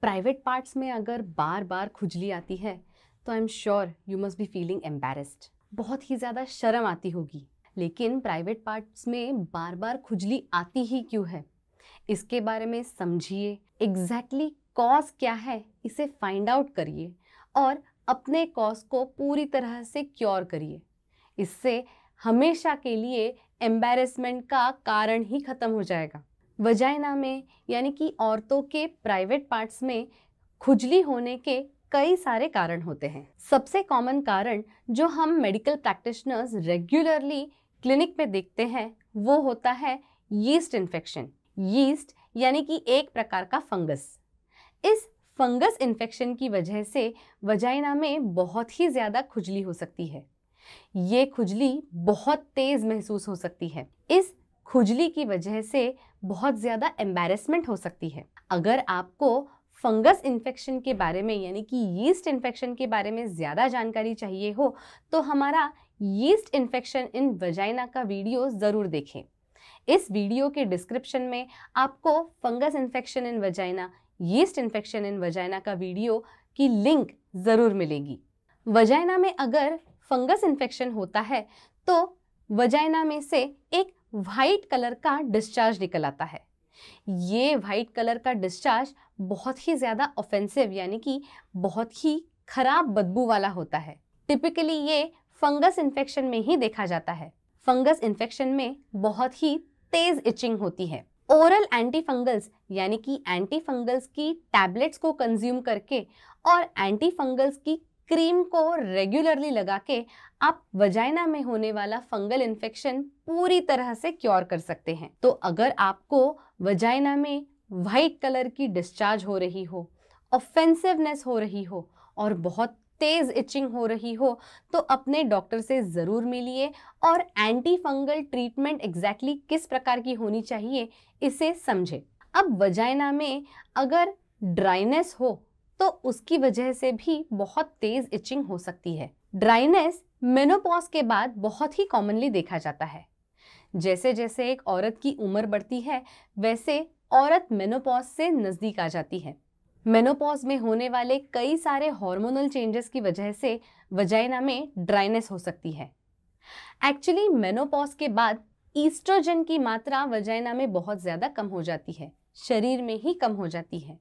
Private parts में अगर बार बार खुजली आती है तो I am sure you must be feeling embarrassed बहुत ही ज़्यादा शर्म आती होगी लेकिन प्राइवेट पार्ट्स में बार बार खुजली आती ही क्यों है इसके बारे में समझिए एग्जैक्टली कॉज क्या है इसे फाइंड आउट करिए और अपने कॉज को पूरी तरह से क्योर करिए इससे हमेशा के लिए एम्बेरसमेंट का कारण ही ख़त्म हो जाएगा वजाइना में यानी कि औरतों के प्राइवेट पार्ट्स में खुजली होने के कई सारे कारण होते हैं सबसे कॉमन कारण जो हम मेडिकल प्रैक्टिशनर्स रेगुलरली क्लिनिक में देखते हैं वो होता है यीस्ट इन्फेक्शन यीस्ट यानी कि एक प्रकार का फंगस इस फंगस इन्फेक्शन की वजह से वजाइना में बहुत ही ज़्यादा खुजली हो सकती है ये खुजली बहुत तेज़ महसूस हो सकती है इस खुजली की वजह से बहुत ज़्यादा एम्बेरसमेंट हो सकती है अगर आपको फंगस इन्फेक्शन के बारे में यानी कि यीस्ट इन्फेक्शन के बारे में ज़्यादा जानकारी चाहिए हो तो हमारा यीस्ट इन्फेक्शन इन वजाइना का वीडियो ज़रूर देखें इस वीडियो के डिस्क्रिप्शन में आपको fungus infection in vagina yeast infection in vagina का वीडियो की लिंक ज़रूर मिलेगी वजाइना में अगर फंगस इन्फेक्शन होता है तो वजाइना में से एक वाइट कलर का डिस्चार्ज निकल आता है ये वाइट कलर का डिस्चार्ज बहुत ही ज़्यादा ऑफेंसिव यानी कि बहुत ही खराब बदबू वाला होता है टिपिकली ये फंगस इन्फेक्शन में ही देखा जाता है फंगस इन्फेक्शन में बहुत ही तेज़ इचिंग होती है ओरल एंटी फंगल्स यानी कि एंटी फंगल्स की टैबलेट्स को कंज्यूम करके और एंटी फंगल्स की क्रीम को रेगुलरली लगा के आप वजाइना में होने वाला फंगल इन्फेक्शन पूरी तरह से क्योर कर सकते हैं तो अगर आपको वजाइना में वाइट कलर की डिस्चार्ज हो रही हो ऑफेंसिवनेस हो रही हो और बहुत तेज़ इचिंग हो रही हो तो अपने डॉक्टर से ज़रूर मिलिए और anti fungal treatment exactly exactly किस प्रकार की होनी चाहिए इसे समझें अब वजाइना में अगर ड्राइनेस हो तो उसकी वजह से भी बहुत तेज इचिंग हो सकती है ड्राइनेस मेनोपॉज के बाद बहुत ही कॉमनली देखा जाता है जैसे जैसे एक औरत की उम्र बढ़ती है वैसे औरत मेनोपॉज से नज़दीक आ जाती है मेनोपॉज में होने वाले कई सारे हार्मोनल चेंजेस की वजह से वजाइना में ड्राइनेस हो सकती है एक्चुअली मेनोपॉज के बाद ईस्ट्रोजन की मात्रा वजाइना में बहुत ज़्यादा कम हो जाती है शरीर में ही कम हो जाती है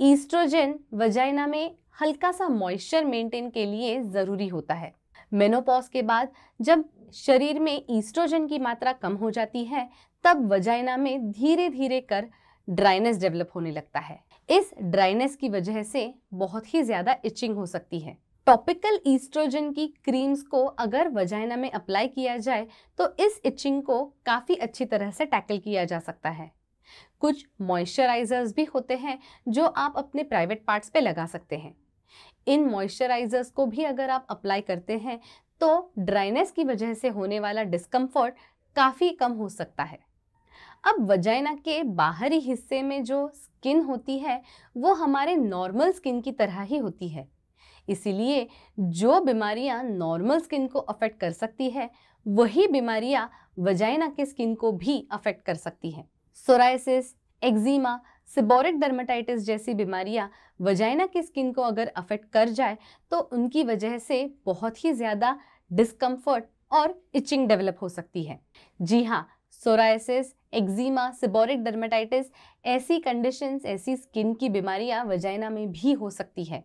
ईस्ट्रोजन वजाइना में हल्का सा मॉइस्चर मेंटेन के लिए ज़रूरी होता है मेनोपॉज के बाद जब शरीर में ईस्ट्रोजन की मात्रा कम हो जाती है तब वजाइना में धीरे धीरे कर ड्राइनेस डेवलप होने लगता है इस ड्राइनेस की वजह से बहुत ही ज़्यादा इचिंग हो सकती है टॉपिकल ईस्ट्रोजन की क्रीम्स को अगर वजाइना में अप्लाई किया जाए तो इस इचिंग को काफ़ी अच्छी तरह से टैकल किया जा सकता है कुछ मॉइस्चराइज़र्स भी होते हैं जो आप अपने प्राइवेट पार्ट्स पे लगा सकते हैं इन मॉइस्चराइज़र्स को भी अगर आप अप्लाई करते हैं तो ड्राइनेस की वजह से होने वाला डिस्कम्फर्ट काफ़ी कम हो सकता है अब वजाइना के बाहरी हिस्से में जो स्किन होती है वो हमारे नॉर्मल स्किन की तरह ही होती है इसीलिए जो बीमारियां नॉर्मल स्किन को अफेक्ट कर सकती है वही बीमारियां वजाइना के स्किन को भी अफेक्ट कर सकती हैं सोराइसिस एक्जिमा सिबोरिक डर्माटाइटिस जैसी बीमारियां वजाइना की स्किन को अगर अफेक्ट कर जाए तो उनकी वजह से बहुत ही ज़्यादा डिस्कम्फर्ट और इचिंग डेवलप हो सकती है जी हाँ सोराइसिस एक्जिमा सिबोरिक डर्माटाइटिस ऐसी कंडीशंस ऐसी स्किन की बीमारियां वजाइना में भी हो सकती है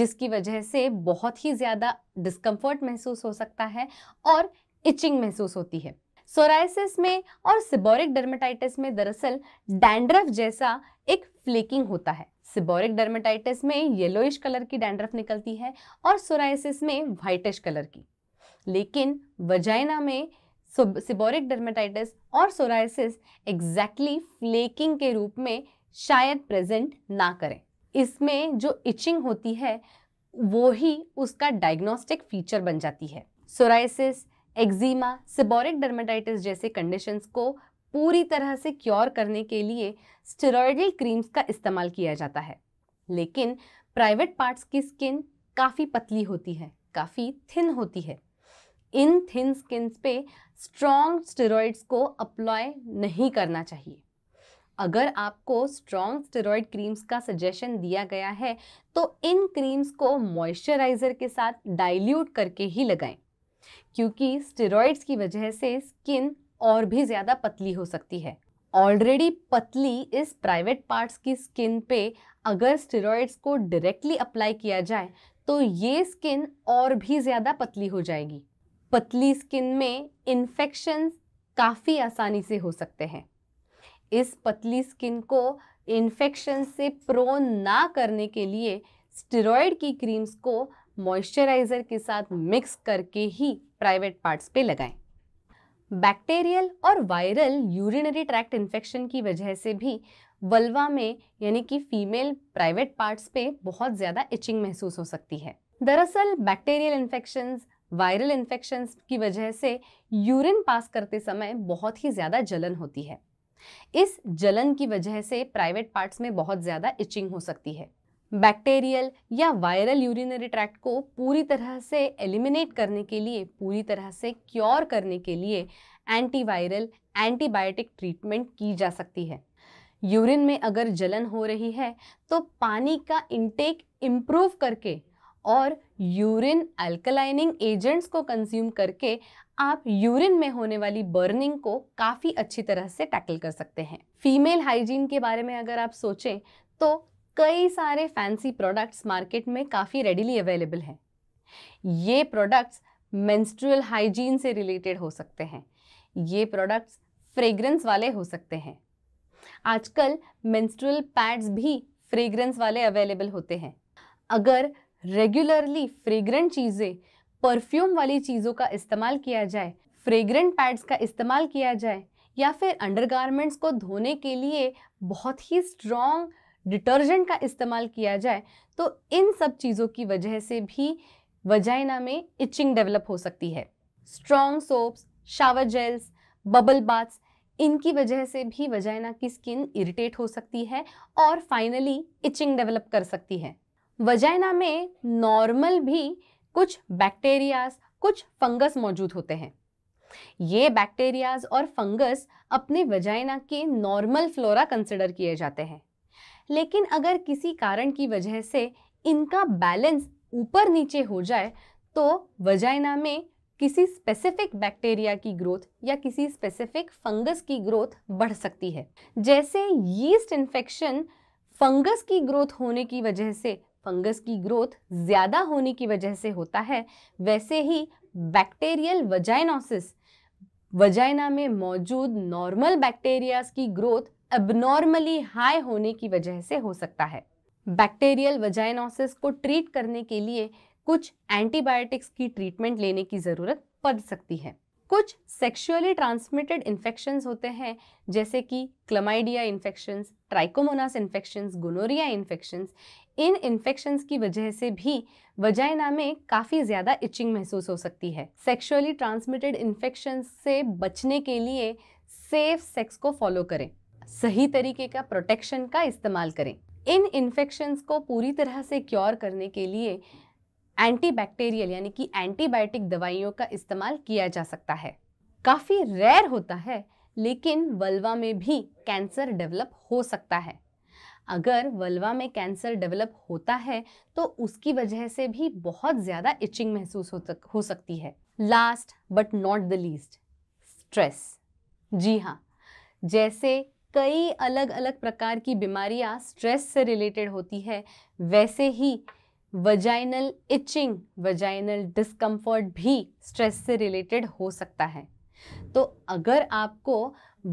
जिसकी वजह से बहुत ही ज़्यादा डिस्कम्फर्ट महसूस हो सकता है और इचिंग महसूस होती है सोराइसिस में और सिबोरिक डर्मेटाइटिस में दरअसल डैंड्रफ जैसा एक फ्लेकिंग होता है सिबोरिक डर्मेटाइटिस में येलोइश कलर की डैंड्रफ निकलती है और सोराइसिस में वाइटिश कलर की लेकिन वजाइना में सिबोरिक डर्मेटाइटिस और सोराइसिस एग्जैक्टली exactly फ्लेकिंग के रूप में शायद प्रेजेंट ना करें इसमें जो इचिंग होती है वो ही उसका डायग्नोस्टिक फीचर बन जाती है सोराइसिस एक्जिमा सिबोरिक डर्माटाइटिस जैसे कंडीशंस को पूरी तरह से क्योर करने के लिए स्टेरॉयडल क्रीम्स का इस्तेमाल किया जाता है लेकिन प्राइवेट पार्ट्स की स्किन काफ़ी पतली होती है काफ़ी थिन होती है इन थिन स्किन्स पे स्ट्रॉन्ग स्टेरॉइड्स को अप्लाई नहीं करना चाहिए अगर आपको स्ट्रॉन्ग स्टेरॉयड क्रीम्स का सजेशन दिया गया है तो इन क्रीम्स को मॉइस्चराइज़र के साथ डाइल्यूट करके ही लगाएं क्योंकि स्टेरॉइड्स की वजह से स्किन और भी ज़्यादा पतली हो सकती है ऑलरेडी पतली इस प्राइवेट पार्ट्स की स्किन पे अगर स्टेरॉइड्स को डायरेक्टली अप्लाई किया जाए तो ये स्किन और भी ज़्यादा पतली हो जाएगी पतली स्किन में इन्फेक्शन काफ़ी आसानी से हो सकते हैं इस पतली स्किन को इन्फेक्शन से प्रोन ना करने के लिए स्टेरॉयड की क्रीम्स को मॉइस्चराइज़र के साथ मिक्स करके ही प्राइवेट पार्ट्स पे लगाएं। बैक्टीरियल और वायरल यूरिनरी ट्रैक्ट इन्फेक्शन की वजह से भी वल्वा में यानी कि फीमेल प्राइवेट पार्ट्स पे बहुत ज़्यादा इचिंग महसूस हो सकती है दरअसल बैक्टीरियल इन्फेक्शन वायरल इन्फेक्शन की वजह से यूरिन पास करते समय बहुत ही ज़्यादा जलन होती है इस जलन की वजह से प्राइवेट पार्ट्स में बहुत ज़्यादा इचिंग हो सकती है बैक्टीरियल या वायरल यूरिनरी ट्रैक्ट को पूरी तरह से एलिमिनेट करने के लिए पूरी तरह से क्योर करने के लिए एंटीवायरल एंटीबायोटिक ट्रीटमेंट की जा सकती है यूरिन में अगर जलन हो रही है तो पानी का इंटेक इम्प्रूव करके और यूरिन अल्कलाइनिंग एजेंट्स को कंज्यूम करके आप यूरिन में होने वाली बर्निंग को काफ़ी अच्छी तरह से टैकल कर सकते हैं फीमेल हाइजीन के बारे में अगर आप सोचें तो कई सारे फैंसी प्रोडक्ट्स मार्केट में काफ़ी रेडीली अवेलेबल हैं ये प्रोडक्ट्स मेंस्ट्रुअल हाइजीन से रिलेटेड हो सकते हैं ये प्रोडक्ट्स फ्रेग्रेंस वाले हो सकते हैं आजकल मेंस्ट्रुअल पैड्स भी फ्रेग्रेंस वाले अवेलेबल होते हैं अगर रेगुलरली फ्रेग्रेंट चीज़ें परफ्यूम वाली चीज़ों का इस्तेमाल किया जाए फ्रेग्रेंट पैड्स का इस्तेमाल किया जाए या फिर अंडरगारमेंट्स को धोने के लिए बहुत ही स्ट्रॉन्ग डिटर्जेंट का इस्तेमाल किया जाए तो इन सब चीज़ों की वजह से भी वजाइना में इचिंग डेवलप हो सकती है strong soaps shower gels bubble baths इनकी वजह से भी वजाइना की स्किन इरिटेट हो सकती है और फाइनली इचिंग डेवलप कर सकती है वजाइना में नॉर्मल भी कुछ बैक्टीरियाज कुछ फंगस मौजूद होते हैं ये बैक्टीरियाज और फंगस अपने वजाइना के नॉर्मल फ्लोरा कंसिडर किए जाते हैं लेकिन अगर किसी कारण की वजह से इनका बैलेंस ऊपर नीचे हो जाए तो वजाइना में किसी स्पेसिफिक बैक्टीरिया की ग्रोथ या किसी स्पेसिफिक फंगस की ग्रोथ बढ़ सकती है जैसे यीस्ट इन्फेक्शन फंगस की ग्रोथ होने की वजह से फंगस की ग्रोथ ज़्यादा होने की वजह से होता है वैसे ही बैक्टीरियल वजाइनोसिस वजाइना में मौजूद नॉर्मल बैक्टीरियाज की ग्रोथ एबनॉर्मली हाई होने की वजह से हो सकता है बैक्टीरियल वजाइनोसिस को ट्रीट करने के लिए कुछ एंटीबायोटिक्स की ट्रीटमेंट लेने की ज़रूरत पड़ सकती है कुछ सेक्सुअली ट्रांसमिटेड इन्फेक्शन होते हैं जैसे कि chlamydia infection trichomonas infection gonorrhoea infection इन इन्फेक्शन की वजह से भी वजाइना में काफ़ी ज़्यादा इचिंग महसूस हो सकती है सेक्सुअली ट्रांसमिटेड इन्फेक्शन से बचने के लिए सेफ सेक्स को फॉलो करें सही तरीके का प्रोटेक्शन का इस्तेमाल करें इन इन्फेक्शंस को पूरी तरह से क्योर करने के लिए एंटीबैक्टीरियल यानी कि एंटीबायोटिक दवाइयों का इस्तेमाल किया जा सकता है काफ़ी रेयर होता है लेकिन वल्वा में भी कैंसर डेवलप हो सकता है अगर वल्वा में कैंसर डेवलप होता है तो उसकी वजह से भी बहुत ज़्यादा इचिंग महसूस हो, हो सकती है last but not the least stress जी हाँ जैसे कई अलग अलग प्रकार की बीमारियां स्ट्रेस से रिलेटेड होती है वैसे ही वजाइनल इचिंग वजाइनल डिस्कम्फर्ट भी स्ट्रेस से रिलेटेड हो सकता है तो अगर आपको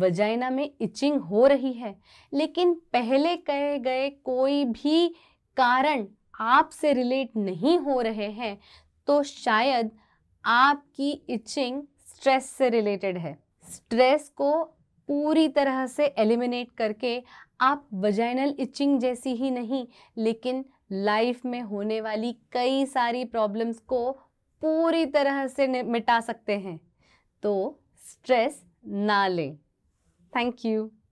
वजाइना में इचिंग हो रही है लेकिन पहले कहे गए कोई भी कारण आपसे रिलेट नहीं हो रहे हैं तो शायद आपकी इचिंग स्ट्रेस से रिलेटेड है स्ट्रेस को पूरी तरह से एलिमिनेट करके आप वजाइनल इचिंग जैसी ही नहीं लेकिन लाइफ में होने वाली कई सारी प्रॉब्लम्स को पूरी तरह से मिटा सकते हैं तो स्ट्रेस ना लें थैंक यू